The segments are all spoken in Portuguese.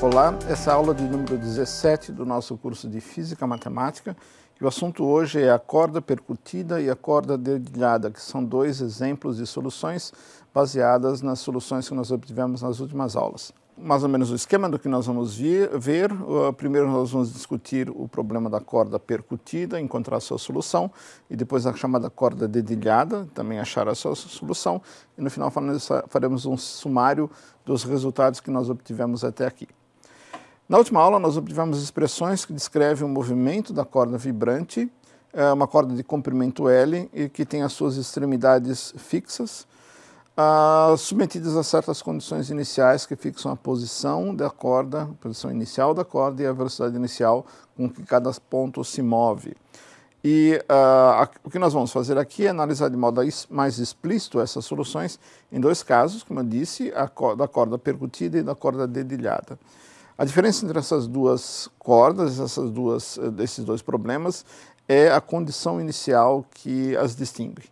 Olá, essa é a aula de número 17 do nosso curso de Física Matemática e o assunto hoje é a corda percutida e a corda dedilhada, que são dois exemplos de soluções baseadas nas soluções que nós obtivemos nas últimas aulas. Mais ou menos o esquema do que nós vamos ver. Uh, primeiro nós vamos discutir o problema da corda percutida, encontrar a sua solução, e depois a chamada corda dedilhada, também achar a sua solução, e no final faremos um sumário dos resultados que nós obtivemos até aqui. Na última aula, nós obtivemos expressões que descrevem o movimento da corda vibrante, é, uma corda de comprimento L e que tem as suas extremidades fixas, ah, submetidas a certas condições iniciais que fixam a posição da corda, a posição inicial da corda e a velocidade inicial com que cada ponto se move. E uh, o que nós vamos fazer aqui é analisar de modo mais explícito essas soluções em dois casos, como eu disse, a da corda percutida e da corda dedilhada. A diferença entre essas duas cordas, essas duas, eh, desses dois problemas, é a condição inicial que as distingue.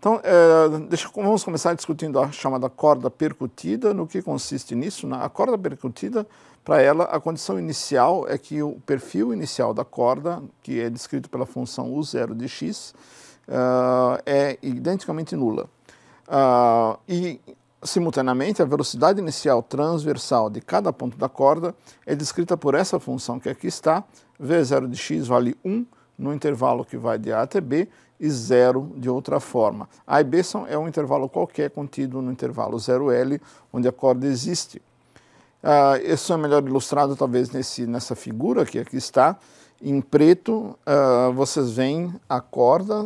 Então, é, deixa, vamos começar discutindo a chamada corda percutida, no que consiste nisso. Na, né? a corda percutida, para ela, a condição inicial é que o perfil inicial da corda, que é descrito pela função U0 de x, uh, é identicamente nula. Uh, e Simultaneamente, a velocidade inicial transversal de cada ponto da corda é descrita por essa função que aqui está, v0 de x vale 1 no intervalo que vai de A até B e zero de outra forma. A e B são, é um intervalo qualquer contido no intervalo 0L, onde a corda existe. Uh, isso é melhor ilustrado talvez nesse, nessa figura que aqui está. Em preto, uh, vocês veem a corda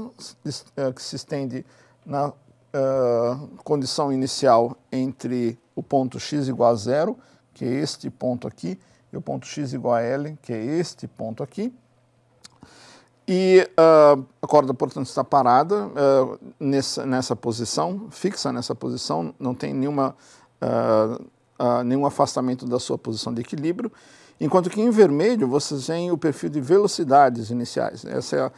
ah, que se estende na uh, condição inicial entre o ponto x igual a zero, que é este ponto aqui, e o ponto x igual a L, que é este ponto aqui. E uh, a corda, portanto, está parada uh, nessa, nessa posição, fixa nessa posição, não tem nenhuma, uh, nenhum afastamento da sua posição de equilíbrio. Enquanto que em vermelho vocês têm o perfil de velocidades iniciais. Essa é a,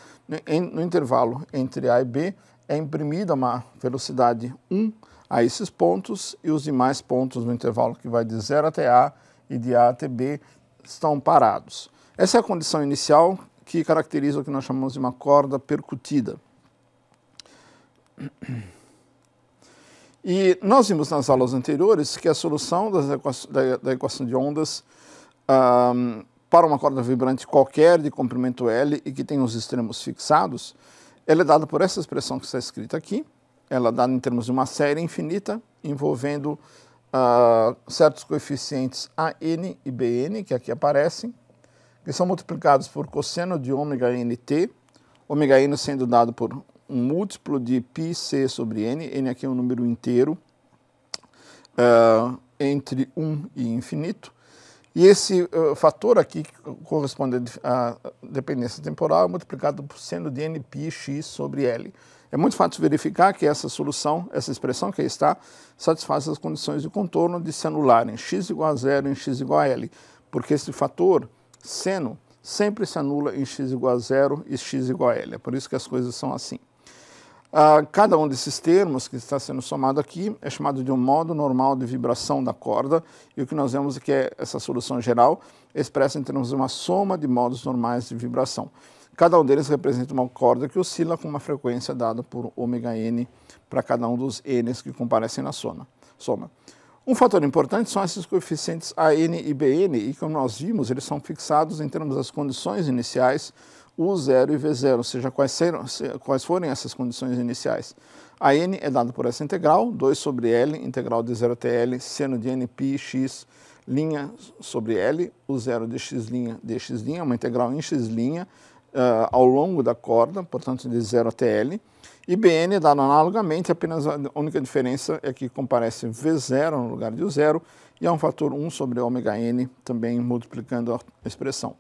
em, no intervalo entre A e B é imprimida uma velocidade 1 a esses pontos e os demais pontos no intervalo que vai de 0 até A e de A até B estão parados. Essa é a condição inicial que caracteriza o que nós chamamos de uma corda percutida. E nós vimos nas aulas anteriores que a solução da, equação de ondas um, para uma corda vibrante qualquer de comprimento L e que tem os extremos fixados ela é dada por essa expressão que está escrita aqui, ela é dada em termos de uma série infinita envolvendo uh, certos coeficientes AN e BN, que aqui aparecem, que são multiplicados por cosseno de ômega nt, ômega n sendo dado por um múltiplo de πc sobre n, n aqui é um número inteiro, uh, entre 1 e infinito, e esse uh, fator aqui, que corresponde à dependência temporal, é multiplicado por seno de Nπx sobre L. É muito fácil verificar que essa solução, essa expressão que aí está, satisfaz as condições de contorno de anular em x igual a zero em x igual a L, porque esse fator, seno, sempre se anula em x igual a zero e x igual a L. É por isso que as coisas são assim. Ah, cada um desses termos que está sendo somado aqui é chamado de um modo normal de vibração da corda, e o que nós vemos é que é essa solução geral expressa em termos de uma soma de modos normais de vibração. Cada um deles representa uma corda que oscila com uma frequência dada por n para cada um dos n's que comparecem na soma. Um fator importante são esses coeficientes AN e BN, e como nós vimos, eles são fixados em termos das condições iniciais U0 e V0, ou seja, quais, serão, quais forem essas condições iniciais. A n é dada por essa integral, 2 sobre L, integral de 0 até L, seno de n pi, x linha sobre L, u 0 de x linha dx linha, uma integral em x linha uh, ao longo da corda, portanto de 0 até L. E Bn é dado analogamente, apenas a única diferença é que comparece V0 no lugar de U0 e é um fator 1 sobre ωn, também multiplicando a expressão.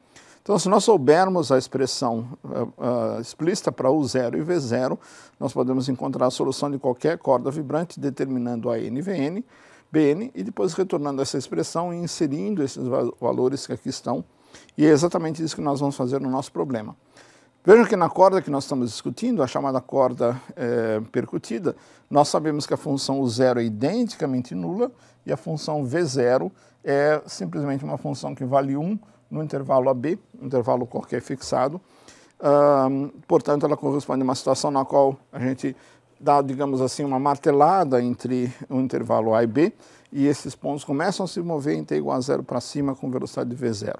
Então, se nós soubermos a expressão uh, uh, explícita para U0 e V0, nós podemos encontrar a solução de qualquer corda vibrante determinando a NVN, BN e depois retornando essa expressão e inserindo esses valores que aqui estão. E é exatamente isso que nós vamos fazer no nosso problema. Vejam que na corda que nós estamos discutindo, a chamada corda é, percutida, nós sabemos que a função U0 é identicamente nula e a função V0 é simplesmente uma função que vale 1 no intervalo AB, intervalo qualquer fixado. portanto, ela corresponde a uma situação na qual a gente dá, digamos assim, uma martelada entre o intervalo A e B, e esses pontos começam a se mover em t igual a zero para cima com velocidade v0.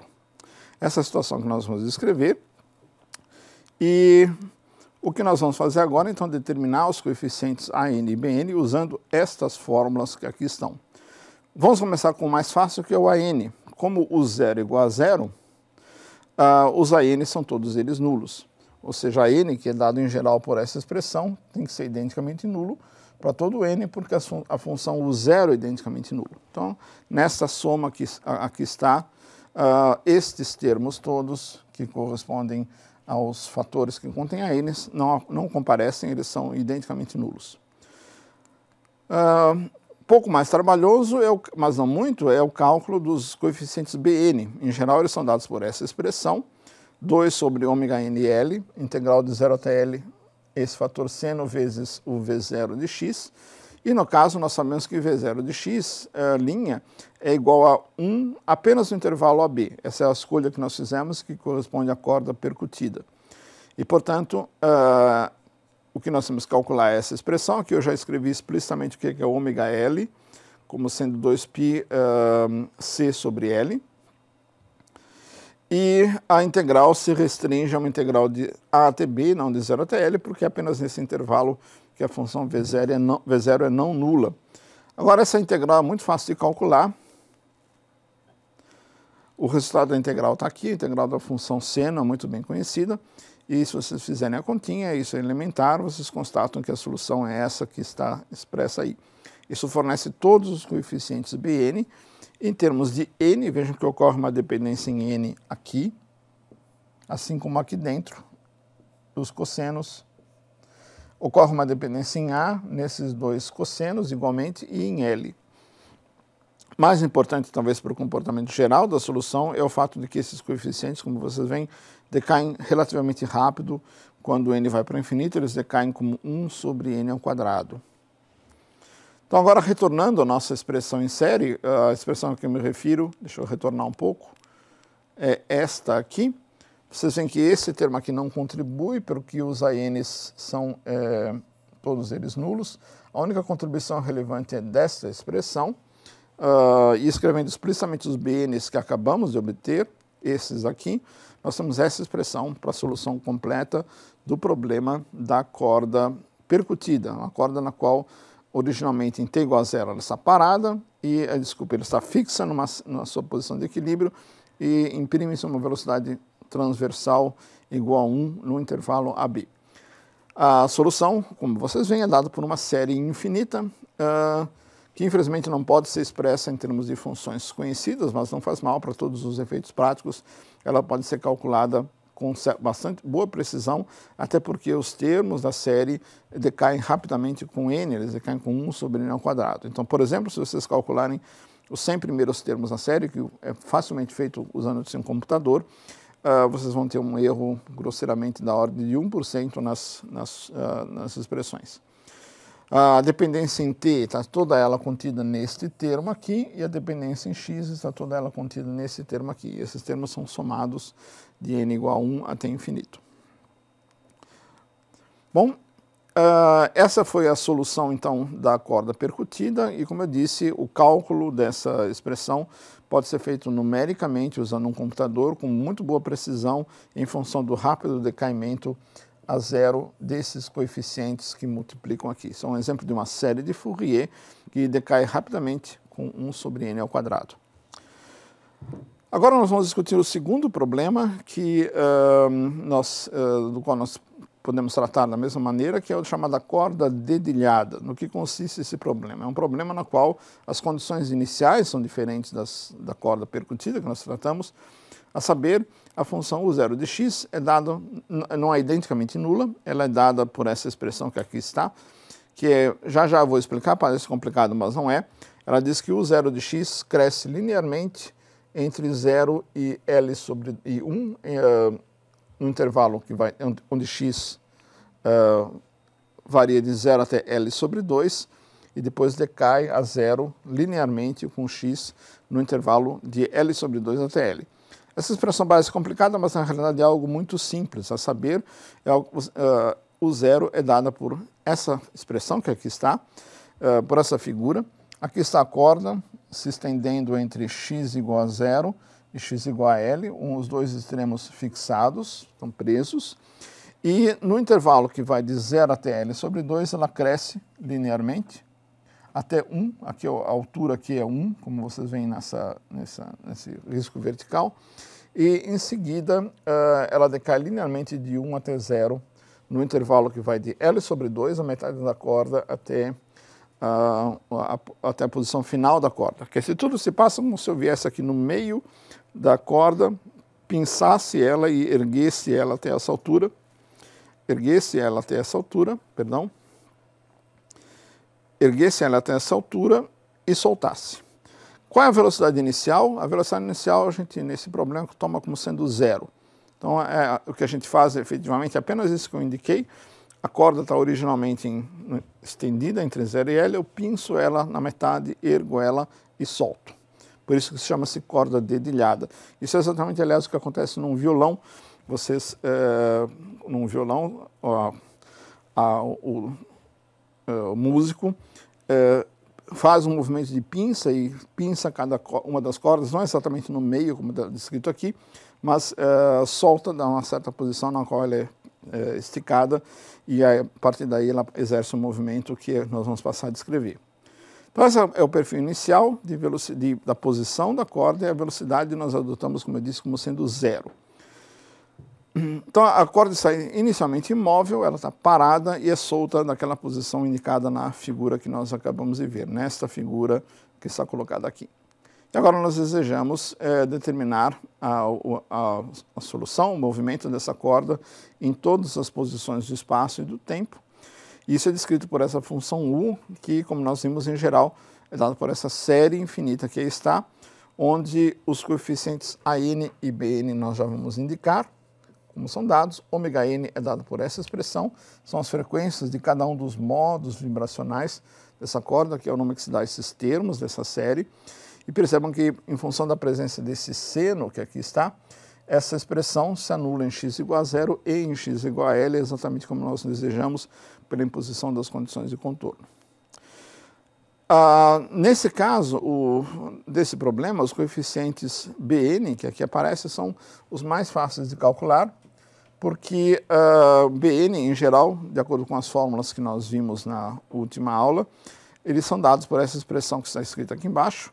Essa é situação que nós vamos descrever. E o que nós vamos fazer agora, então, é determinar os coeficientes AN e BN usando estas fórmulas que aqui estão. Vamos começar com o mais fácil, que é o AN como o zero é igual a zero, uh, os AN são todos eles nulos. Ou seja, a N, que é dado em geral por essa expressão, tem que ser identicamente nulo para todo N, porque a, fun a função o zero é identicamente nulo. Então, nessa soma que aqui está, uh, estes termos todos que correspondem aos fatores que contêm a N não, não comparecem, eles são identicamente nulos. Uh, pouco mais trabalhoso, é o, mas não muito, é o cálculo dos coeficientes Bn. Em geral, eles são dados por essa expressão, 2 sobre ômega nl, integral de 0 até L, esse fator seno vezes o V0 de x. E no caso, nós sabemos que V0 de x, eh, linha, é igual a 1 apenas no intervalo AB. Essa é a escolha que nós fizemos, que corresponde à corda percutida. E, portanto, uh, o que nós temos que calcular é essa expressão, aqui eu já escrevi explicitamente o que é, é ômega L, como sendo 2π uh, C sobre L. E a integral se restringe a uma integral de A até B, não de 0 até L, porque é apenas nesse intervalo que a função V0 é não, V0 é não nula. Agora, essa integral é muito fácil de calcular, o resultado da integral está aqui, a integral da função seno é muito bem conhecida. E se vocês fizerem a continha, é isso é elementar, vocês constatam que a solução é essa que está expressa aí. Isso fornece todos os coeficientes Bn. Em termos de n, vejam que ocorre uma dependência em n aqui, assim como aqui dentro, dos cossenos. Ocorre uma dependência em a, nesses dois cossenos, igualmente, e em l mais importante, talvez, para o comportamento geral da solução é o fato de que esses coeficientes, como vocês veem, decaem relativamente rápido. Quando n vai para o infinito, eles decaem como 1 sobre n ao quadrado. Então, agora, retornando à nossa expressão em série, a expressão a que eu me refiro, deixa eu retornar um pouco, é esta aqui. Vocês veem que esse termo aqui não contribui, porque os ANs são é, todos eles nulos. A única contribuição relevante é desta expressão uh, e escrevendo explicitamente os bns que acabamos de obter, esses aqui, nós temos essa expressão para a solução completa do problema da corda percutida, uma corda na qual originalmente em T igual a zero ela está parada e, eh, desculpa, ela está fixa numa, na sua posição de equilíbrio e imprime-se uma velocidade transversal igual a 1 no intervalo AB. A solução, como vocês veem, é dada por uma série infinita uh, que infelizmente não pode ser expressa em termos de funções conhecidas, mas não faz mal para todos os efeitos práticos, ela pode ser calculada com bastante boa precisão, até porque os termos da série decaem rapidamente com n, eles decaem com 1 sobre n ao quadrado. Então, por exemplo, se vocês calcularem os 100 primeiros termos da série, que é facilmente feito usando um computador, uh, vocês vão ter um erro grosseiramente da ordem de 1% nas, nas, uh, nas expressões. A dependência em T está toda ela contida neste termo aqui, e a dependência em X está toda ela contida nesse termo aqui. E esses termos são somados de n igual a 1 até infinito. Bom, uh, essa foi a solução então da corda percutida, e como eu disse, o cálculo dessa expressão pode ser feito numericamente usando um computador com muito boa precisão em função do rápido decaimento a zero desses coeficientes que multiplicam aqui. Isso é um exemplo de uma série de Fourier que decai rapidamente com 1 sobre n ao quadrado. Agora nós vamos discutir o segundo problema que, uh, nós, uh, do qual nós podemos tratar da mesma maneira, que é o chamado corda dedilhada. No que consiste esse problema? É um problema no qual as condições iniciais são diferentes das, da corda percutida que nós tratamos, a saber, a função u 0 de x é dada, não é identicamente nula, ela é dada por essa expressão que aqui está, que é, já já vou explicar, parece complicado, mas não é. Ela diz que u 0 de x cresce linearmente entre 0 e L sobre e 1, um, uh, no intervalo que vai, onde x uh, varia de 0 até L sobre 2, e depois decai a 0 linearmente com x no intervalo de L sobre 2 até L. Essa expressão parece é complicada, mas na realidade é algo muito simples, a saber, é uh, o zero é dado por essa expressão que aqui está, uh, por essa figura. Aqui está a corda se estendendo entre x igual a zero e x igual a L, um, os dois extremos fixados, estão presos, e no intervalo que vai de zero até L sobre 2, ela cresce linearmente, até 1, aqui a altura aqui é 1, como vocês veem nessa, nessa, nesse risco vertical, e em seguida uh, ela decai linearmente de 1 até 0, no intervalo que vai de L sobre 2, a metade da corda, até, uh, a, até a posição final da corda. Que se tudo se passa como se eu viesse aqui no meio da corda, pinçasse ela e erguesse ela até essa altura, erguesse ela até essa altura, perdão, erguessem ela até essa altura e soltasse. Qual é a velocidade inicial? A velocidade inicial, a gente, nesse problema, toma como sendo zero. Então, é, é o que a gente faz, efetivamente, é apenas isso que eu indiquei. A corda está originalmente em, estendida entre zero e L, eu pinço ela na metade, ergo ela e solto. Por isso que se chama-se corda dedilhada. Isso é exatamente, aliás, o que acontece num violão. Vocês, é, num violão, ó, a, o, o, é, o músico é, faz um movimento de pinça e pinça cada uma das cordas, não exatamente no meio, como está descrito aqui, mas é, solta, dá uma certa posição na qual ela é, é esticada e aí, a partir daí ela exerce um movimento que nós vamos passar a descrever. Então esse é o perfil inicial de de, da posição da corda e a velocidade nós adotamos, como eu disse, como sendo zero. Uhum. Então a corda está inicialmente imóvel, ela está parada e é solta daquela posição indicada na figura que nós acabamos de ver, nesta figura que está colocada aqui. E agora nós desejamos é, determinar a, a, a, solução, o movimento dessa corda em todas as posições do espaço e do tempo. Isso é descrito por essa função U, que, como nós vimos em geral, é dada por essa série infinita que aí está, onde os coeficientes AN e BN nós já vamos indicar, como são dados, ômega n é dado por essa expressão, são as frequências de cada um dos modos vibracionais dessa corda, que é o nome que se dá a esses termos dessa série. E percebam que, em função da presença desse seno que aqui está, essa expressão se anula em x igual a zero e em x igual a L, exatamente como nós desejamos pela imposição das condições de contorno. Ah, nesse caso o, desse problema, os coeficientes Bn que aqui aparecem são os mais fáceis de calcular, porque uh, ah, BN, em geral, de acordo com as fórmulas que nós vimos na última aula, eles são dados por essa expressão que está escrita aqui embaixo,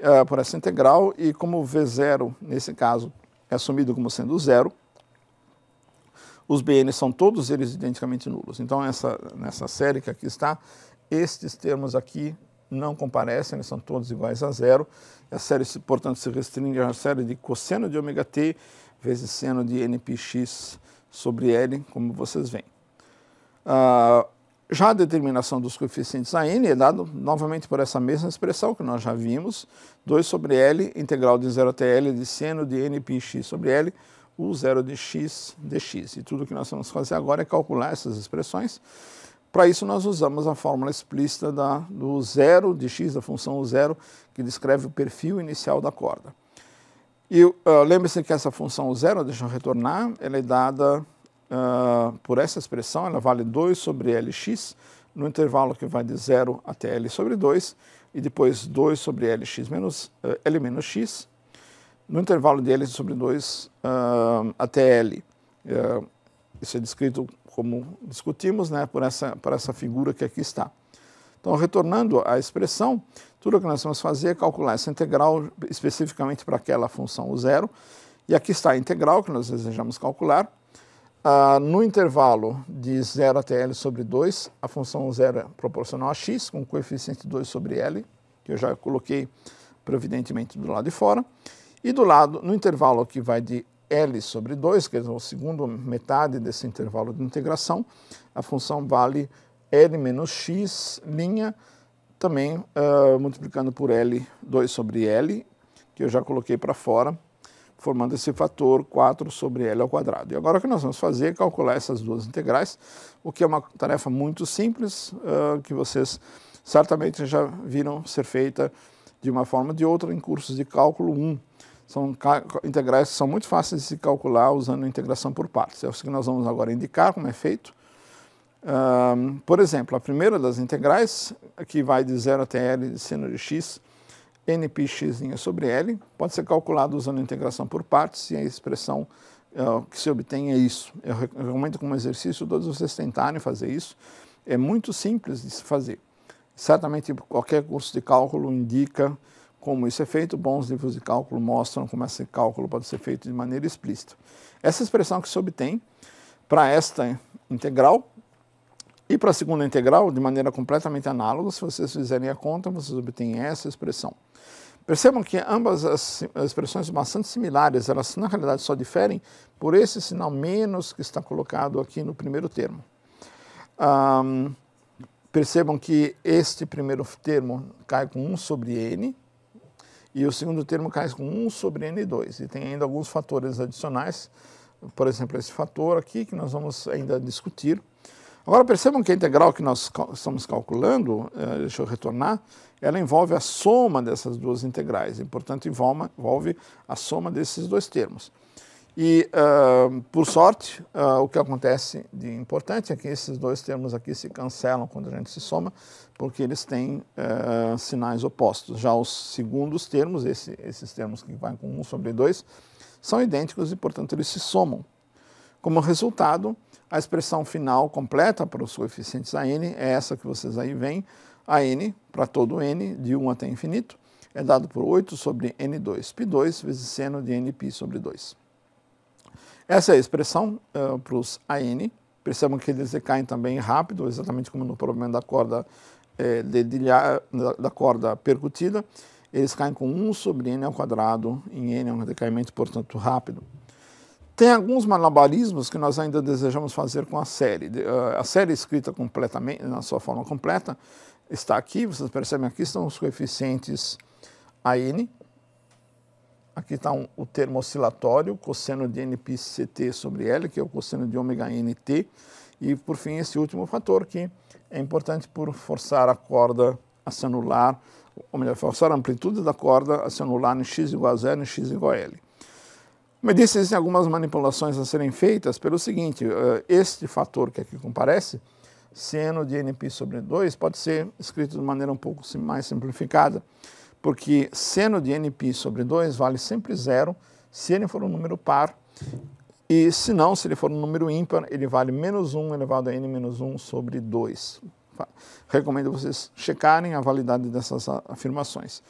uh, por essa integral, e como V0, nesse caso, é assumido como sendo zero, os BN são todos eles identicamente nulos. Então, essa, nessa série que aqui está, estes termos aqui não comparecem, eles são todos iguais a zero. A série, portanto, se restringe à série de cosseno de ωt t vezes seno de npx sobre L, como vocês veem. Ah, já a determinação dos coeficientes a n é dada novamente por essa mesma expressão que nós já vimos, 2 sobre L, integral de 0 até L de seno de npx sobre L, u0 de x dx. E tudo o que nós vamos fazer agora é calcular essas expressões para isso, nós usamos a fórmula explícita da, do zero, de x, da função zero, que descreve o perfil inicial da corda. E uh, lembre-se que essa função zero, deixa eu retornar, ela é dada uh, por essa expressão, ela vale 2 sobre lx, no intervalo que vai de zero até L sobre 2, e depois 2 sobre Lx menos, uh, L menos x, no intervalo de L sobre 2 uh, até L. Uh, isso é descrito como discutimos, né, por, essa, por essa figura que aqui está. Então, retornando à expressão, tudo o que nós vamos fazer é calcular essa integral especificamente para aquela função, o zero. E aqui está a integral que nós desejamos calcular. Ah, no intervalo de 0 até L sobre 2, a função zero é proporcional a x, com coeficiente 2 sobre L, que eu já coloquei previdentemente do lado de fora. E do lado, no intervalo que vai de L sobre 2, que é a segunda metade desse intervalo de integração, a função vale L menos x, linha, também uh, multiplicando por L, 2 sobre L, que eu já coloquei para fora, formando esse fator 4 sobre L ao quadrado. E agora o que nós vamos fazer é calcular essas duas integrais, o que é uma tarefa muito simples, uh, que vocês certamente já viram ser feita de uma forma ou de outra em cursos de cálculo 1. São integrais que são muito fáceis de se calcular usando a integração por partes. É o que nós vamos agora indicar como é feito. por exemplo, a primeira das integrais, que vai de 0 até L seno de x, npx sobre L, pode ser calculada usando a integração por partes e a expressão uh, que se obtém é isso. Eu recomendo como exercício todos vocês tentarem fazer isso. É muito simples de se fazer. Certamente qualquer curso de cálculo indica como isso é feito, bons livros de cálculo mostram como esse cálculo pode ser feito de maneira explícita. Essa expressão que se obtém para esta integral e para a segunda integral, de maneira completamente análoga, se vocês fizerem a conta, vocês obtêm essa expressão. Percebam que ambas as expressões são bastante similares, elas na realidade só diferem por esse sinal menos que está colocado aqui no primeiro termo. Um, percebam que este primeiro termo cai com 1 sobre n, e o segundo termo cai com 1 sobre N2. E tem ainda alguns fatores adicionais, por exemplo, esse fator aqui que nós vamos ainda discutir. Agora percebam que a integral que nós estamos calculando, eh, deixa eu retornar, ela envolve a soma dessas duas integrais, e portanto envolve a soma desses dois termos. E, uh, por sorte, uh, o que acontece de importante é que esses dois termos aqui se cancelam quando a gente se soma, porque eles têm uh, sinais opostos. Já os segundos termos, esse, esses termos que vão com 1 sobre 2, são idênticos e, portanto, eles se somam. Como resultado, a expressão final completa para os coeficientes a n é essa que vocês aí veem, a n, para todo n, de 1 até infinito, é dado por 8 sobre n2, π2 vezes seno de nπ sobre 2. Essa é a expressão uh, eh, para os AN. Percebam que eles decaem também rápido, exatamente como no problema da corda eh, dedilha, da, corda percutida. Eles caem com 1 sobre n ao quadrado, em n é um decaimento, portanto, rápido. Tem alguns malabarismos que nós ainda desejamos fazer com a série. Eh, a série escrita completamente, na sua forma completa, está aqui. Vocês percebem aqui estão os coeficientes AN, Aqui está um, o termo oscilatório, cosseno de NπCt sobre L, que é o cosseno de ωnt. E, por fim, esse último fator que é importante por forçar a corda a se anular, ou melhor, forçar a amplitude da corda a se anular em x igual a zero e x igual a L. disse, existem algumas manipulações a serem feitas pelo seguinte, eh, este fator que aqui comparece, seno de NP sobre 2, pode ser escrito de maneira um pouco mais simplificada porque seno de nπ sobre 2 vale sempre zero se ele for um número par, e se não, se ele for um número ímpar, ele vale menos 1 elevado a n menos 1 sobre 2. Recomendo vocês checarem a validade dessas afirmações.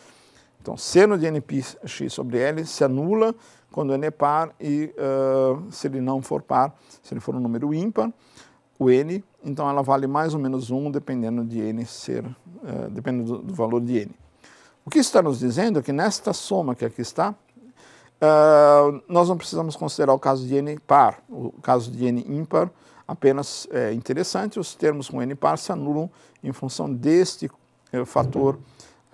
Então, seno de nπx sobre L se anula quando n é par e uh, se ele não for par, se ele for um número ímpar, o n, então ela vale mais ou menos 1 dependendo de n ser, uh, dependendo do, do valor de n. O que está nos dizendo é que nesta soma que aqui está, uh, nós não precisamos considerar o caso de n par. O caso de n ímpar apenas é interessante, os termos com n par se anulam em função deste eh, fator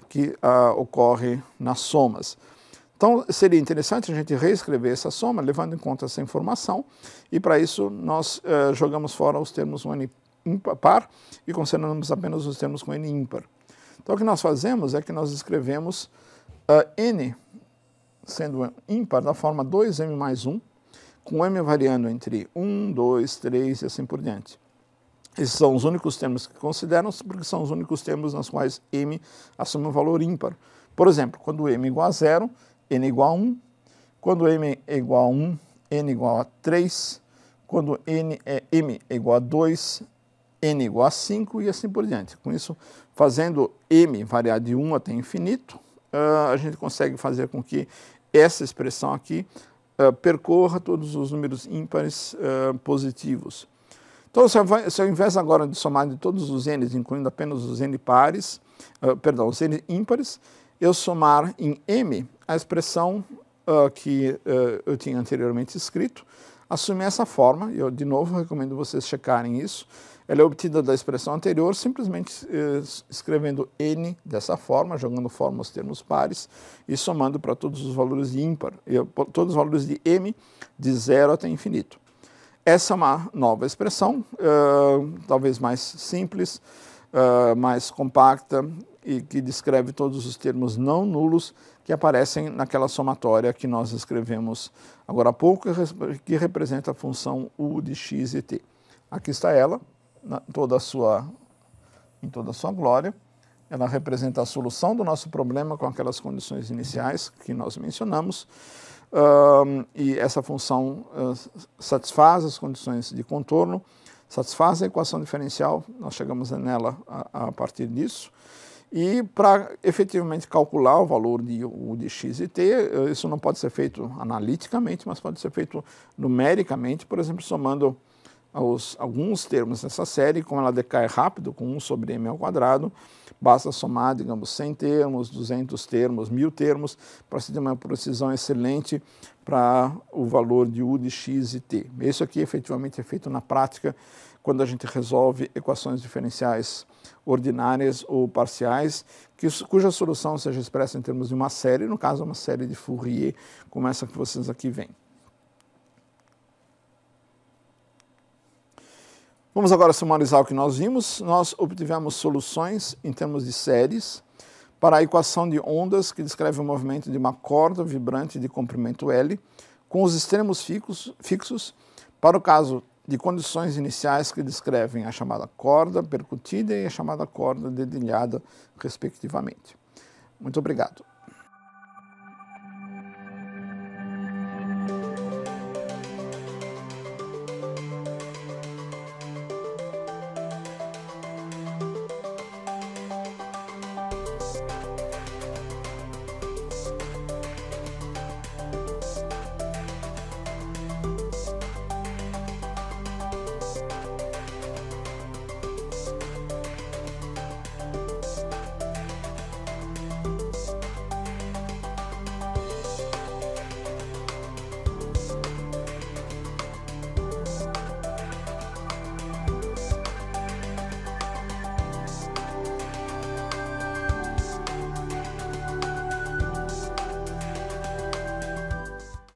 que uh, ocorre nas somas. Então, seria interessante a gente reescrever essa soma, levando em conta essa informação, e para isso nós jogamos fora os termos com n par e consideramos apenas os termos com n ímpar. Então, o que nós fazemos é que nós escrevemos uh, n, sendo ímpar, da forma 2m mais 1, com m variando entre 1, 2, 3 e assim por diante. Esses são os únicos termos que consideram, porque são os únicos termos nos quais m assume um valor ímpar. Por exemplo, quando m é igual a 0, n é igual a 1. Quando m é igual a 1, n é igual a 3. Quando n é, m é igual a 2, n igual a 5 e assim por diante. Com isso, fazendo m variar de 1 até infinito, uh, a gente consegue fazer com que essa expressão aqui uh, percorra todos os números ímpares uh, positivos. Então, se, vai, se ao invés agora de somar de todos os n's, incluindo apenas os n pares, perdão, os n ímpares, eu somar em m a expressão que eu tinha anteriormente escrito, assumir essa forma, eu de novo recomendo vocês checarem isso, ela é obtida da expressão anterior simplesmente eh, escrevendo n dessa forma, jogando fora os termos pares e somando para todos os valores ímpar, eh, todos os valores de m de zero até infinito. Essa é uma nova expressão, uh, talvez mais simples, uh, mais compacta e que descreve todos os termos não nulos que aparecem naquela somatória que nós escrevemos agora há pouco, que representa a função u de x e t. Aqui está ela, na, toda a sua, em toda a sua glória. Ela representa a solução do nosso problema com aquelas condições iniciais que nós mencionamos. Um, e essa função uh, satisfaz as condições de contorno, satisfaz a equação diferencial, nós chegamos nela a, a partir disso. E para efetivamente calcular o valor de U de x e t, eh, isso não pode ser feito analiticamente, mas pode ser feito numericamente, por exemplo, somando os, alguns termos dessa série, como ela decai rápido com 1 sobre m ao quadrado, basta somar, digamos, 100 termos, 200 termos, 1000 termos, para se ter uma precisão excelente para o valor de u de x e t. Isso aqui efetivamente é feito na prática quando a gente resolve equações diferenciais ordinárias ou parciais, que, cuja solução seja expressa em termos de uma série, no caso uma série de Fourier, como essa que vocês aqui veem. Vamos agora sumarizar o que nós vimos. Nós obtivemos soluções em termos de séries para a equação de ondas que descreve o movimento de uma corda vibrante de comprimento L com os extremos fixos, fixos para o caso de condições iniciais que descrevem a chamada corda percutida e a chamada corda dedilhada, respectivamente. Muito obrigado.